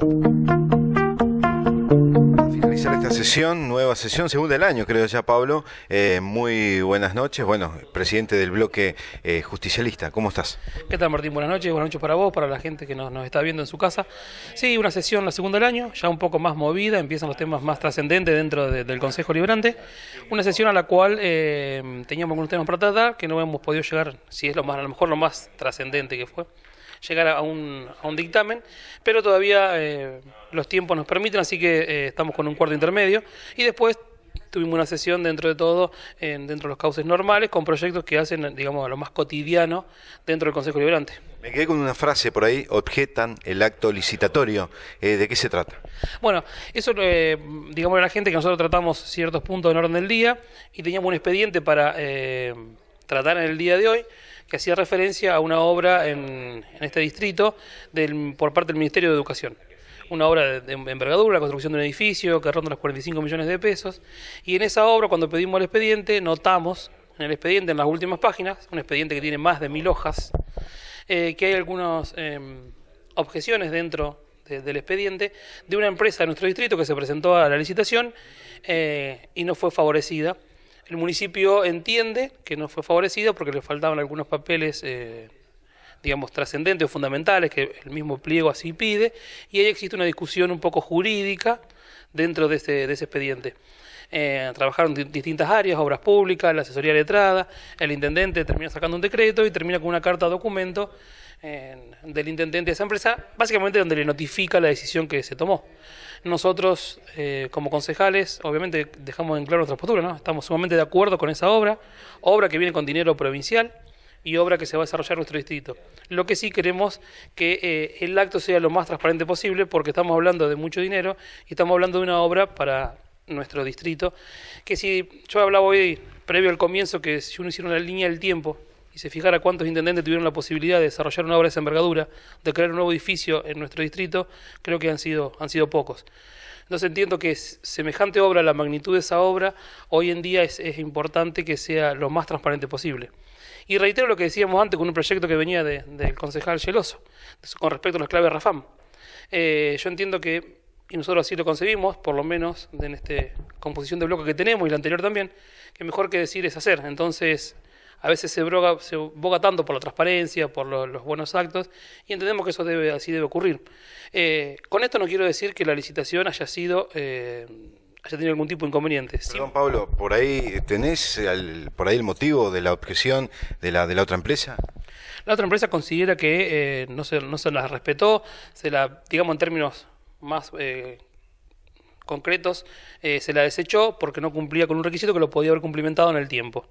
Finalizar esta sesión, nueva sesión, segunda del año creo ya Pablo. Eh, muy buenas noches, bueno, presidente del bloque eh, justicialista, ¿cómo estás? ¿Qué tal Martín? Buenas noches, buenas noches para vos, para la gente que nos, está viendo en su casa. Sí, una sesión, la segunda del año, ya un poco más movida, empiezan los temas más trascendentes dentro del Consejo Liberante. Una sesión a la cual eh, teníamos algunos temas para tratar que no hemos podido llegar, si es lo más, a lo mejor lo más trascendente que fue llegar a un, dictamen, pero todavía eh, los tiempos nos permiten, así que eh, estamos con un cuarto intermedio. Y después tuvimos una sesión dentro de todo, dentro de los cauces normales, con proyectos que hacen, digamos, lo más cotidiano dentro del Consejo Liberante. Me quedé con una frase por ahí, objetan el acto licitatorio. Eh, ¿De qué se trata? Bueno, eso, eh, digamos, la gente que nosotros tratamos ciertos puntos en orden del día y teníamos un expediente para tratar en el día de hoy que hacía referencia a una obra en, este distrito por parte del Ministerio de Educación. Una obra de, envergadura, la construcción de un edificio que ronda los 45 millones de pesos. Y en esa obra, cuando pedimos el expediente, notamos en el expediente, en las últimas páginas, un expediente que tiene más de mil hojas, eh, que hay algunas em, objeciones dentro del expediente de una empresa de nuestro distrito que se presentó a la licitación eh, y no fue favorecida el municipio entiende que no fue favorecido porque le faltaban algunos papeles, eh, digamos, trascendentes o fundamentales que el mismo pliego así pide, y ahí existe una discusión un poco jurídica dentro de ese, de ese expediente. Eh, trabajaron distintas áreas, obras públicas, la asesoría letrada, el intendente termina sacando un decreto y termina con una carta documento eh, del intendente de esa empresa, básicamente donde le notifica la decisión que se tomó. Nosotros, eh, como concejales, obviamente dejamos en claro nuestra postura, ¿no? Estamos sumamente de acuerdo con esa obra, obra que viene con dinero provincial y obra que se va a desarrollar en nuestro distrito. Lo que sí queremos que eh, el acto sea lo más transparente posible porque estamos hablando de mucho dinero y estamos hablando de una obra para nuestro distrito, que si yo hablaba hoy previo al comienzo que si uno hiciera una línea del tiempo y se fijara cuántos intendentes tuvieron la posibilidad de desarrollar una obra de esa envergadura, de crear un nuevo edificio en nuestro distrito, creo que han sido, pocos. Entonces entiendo que semejante obra, la magnitud de esa obra, hoy en día es, importante que sea lo más transparente posible. Y reitero lo que decíamos antes con un proyecto que venía del concejal Geloso, con respecto a las claves Rafam. Eh, yo entiendo que, y nosotros así lo concebimos, por lo menos en esta composición de bloque que tenemos y la anterior también, que mejor que decir es hacer. Entonces, a veces se boga, se boga tanto por la transparencia, por los buenos actos, y entendemos que eso debe, así debe ocurrir. Eh, con esto no quiero decir que la licitación haya sido... Eh, haya tenido algún tipo de inconveniente. Perdón, Pablo, ¿por ahí tenés por ahí el motivo de la objeción de la, de la otra empresa? La otra empresa considera que eh, no, se, no se la respetó, se la, digamos en términos más concretos, se la desechó porque no cumplía con un requisito que lo podía haber cumplimentado en el tiempo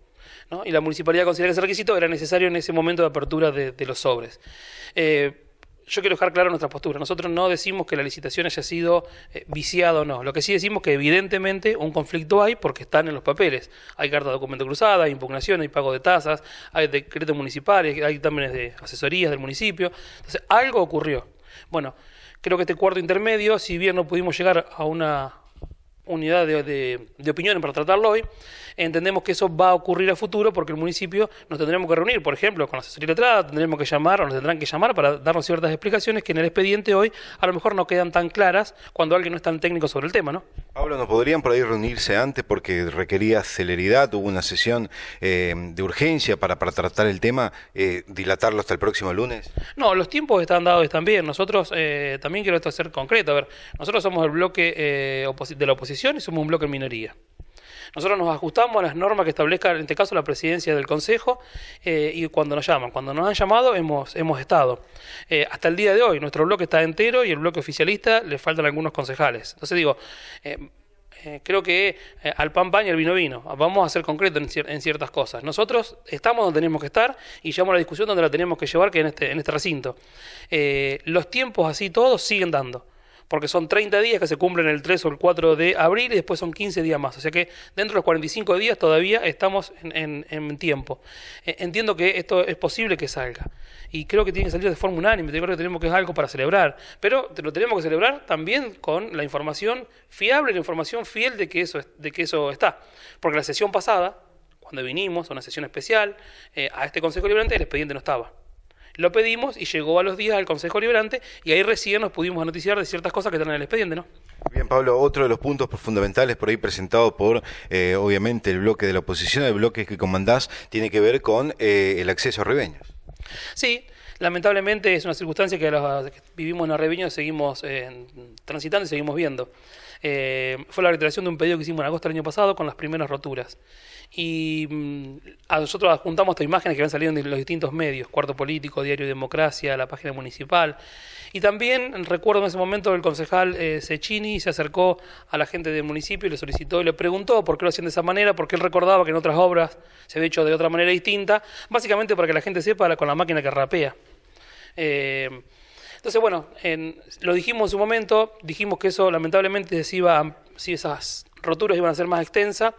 y la municipalidad considera que ese requisito era necesario en ese momento de apertura de, los sobres. Eh, yo quiero dejar claro nuestra postura. Nosotros no decimos que la licitación haya sido eh, viciada o no. Lo que sí decimos es que evidentemente un conflicto hay porque están en los papeles. Hay carta de documento cruzada, hay impugnaciones hay pago de tasas, hay decretos municipales, hay también de asesorías del municipio. Entonces, algo ocurrió. Bueno, creo que este cuarto intermedio, si bien no pudimos llegar a una unidad de, opiniones opinión para tratarlo hoy, entendemos que eso va a ocurrir a futuro porque el municipio nos tendremos que reunir, por ejemplo, con la asesoría letrada, tendremos que llamar o nos tendrán que llamar para darnos ciertas explicaciones que en el expediente hoy a lo mejor no quedan tan claras cuando alguien no es tan técnico sobre el tema, ¿no? Pablo, ¿nos podrían por ahí reunirse antes porque requería celeridad? Hubo una sesión eh, de urgencia para, tratar el tema, eh, dilatarlo hasta el próximo lunes. No, los tiempos están dados también, Nosotros, eh, también quiero esto ser concreto, a ver, nosotros somos el bloque de la oposición y somos un bloque en minoría. Nosotros nos ajustamos a las normas que establezca, en este caso, la presidencia del Consejo eh, y cuando nos llaman. Cuando nos han llamado, hemos, hemos estado. Eh, hasta el día de hoy, nuestro bloque está entero y el bloque oficialista le faltan algunos concejales. Entonces digo, eh, creo que al pan pan y al vino vino. Vamos a ser concretos en, en, ciertas cosas. Nosotros estamos donde tenemos que estar y llevamos la discusión donde la tenemos que llevar, que en este, en este recinto. los tiempos así todos siguen dando porque son 30 días que se cumplen el 3 o el 4 de abril y después son 15 días más. O sea que dentro de los 45 días todavía estamos en, tiempo. E, entiendo que esto es posible que salga y creo que tiene que salir de forma unánime. creo que tenemos que hacer algo para celebrar, pero lo tenemos que celebrar también con la información fiable, la información fiel de que eso, de que eso está. Porque la sesión pasada, cuando vinimos a una sesión especial, eh, a este Consejo Liberante, el expediente no estaba. Lo pedimos y llegó a los días al Consejo Liberante y ahí recién nos pudimos noticiar de ciertas cosas que están en el expediente, ¿no? Bien, Pablo, otro de los puntos fundamentales por ahí presentado por, eh, obviamente, el bloque de la oposición, el bloque que comandás, tiene que ver con eh, el acceso a ribeños. Sí, lamentablemente es una circunstancia que, los, que vivimos en los ribeños seguimos eh, transitando y seguimos viendo. Eh, fue la reiteración de un pedido que hicimos en agosto del año pasado con las primeras roturas. Y mm, a nosotros juntamos estas imágenes que habían salido en los distintos medios, Cuarto Político, Diario Democracia, la página municipal. Y también recuerdo en ese momento el concejal eh, Cecchini se acercó a la gente del municipio y le solicitó y le preguntó por qué lo hacían de esa manera, porque él recordaba que en otras obras se había hecho de otra manera distinta, básicamente para que la gente sepa con la máquina que rapea. Eh, entonces, bueno, en, lo dijimos en su momento, dijimos que eso lamentablemente se iba, si esas roturas iban a ser más extensas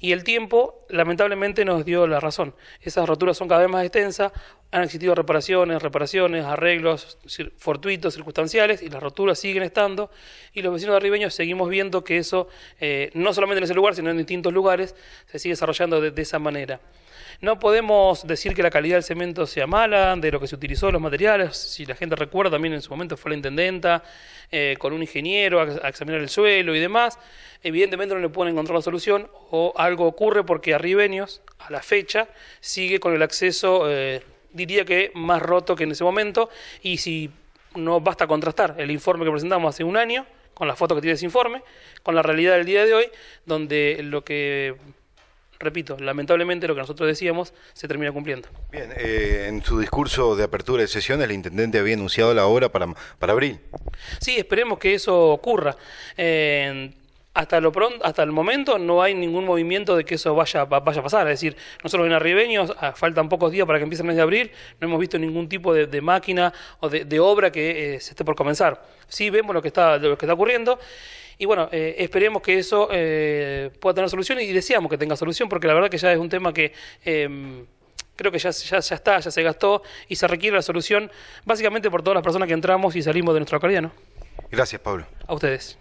y el tiempo lamentablemente nos dio la razón. Esas roturas son cada vez más extensas, han existido reparaciones, reparaciones, arreglos fortuitos, circunstanciales y las roturas siguen estando y los vecinos de Ribeños seguimos viendo que eso, eh, no solamente en ese lugar, sino en distintos lugares, se sigue desarrollando de esa manera. No podemos decir que la calidad del cemento sea mala, de lo que se utilizó, los materiales. Si la gente recuerda, también en su momento fue la intendenta eh, con un ingeniero a, examinar el suelo y demás. Evidentemente no le pueden encontrar la solución o algo ocurre porque Arribeños, a la fecha, sigue con el acceso, eh, diría que más roto que en ese momento. Y si no basta contrastar el informe que presentamos hace un año con la foto que tiene ese informe, con la realidad del día de hoy, donde lo que repito, lamentablemente lo que nosotros decíamos se termina cumpliendo. Bien, eh, en su discurso de apertura de sesiones el intendente había anunciado la obra para, abril. Sí, esperemos que eso ocurra. hasta lo pronto, hasta el momento no hay ningún movimiento de que eso vaya, vaya a pasar. Es decir, nosotros en Arribeños ah, faltan pocos días para que empiece el mes de abril, no hemos visto ningún tipo de, máquina o de, obra que eh, se esté por comenzar. Sí vemos lo que está, lo que está ocurriendo. Y bueno, eh, esperemos que eso eh, pueda tener solución y deseamos que tenga solución porque la verdad que ya es un tema que... Em, creo que ya, ya, está, ya se gastó y se requiere la solución básicamente por todas las personas que entramos y salimos de nuestro localidad, ¿no? Gracias, Pablo. A ustedes.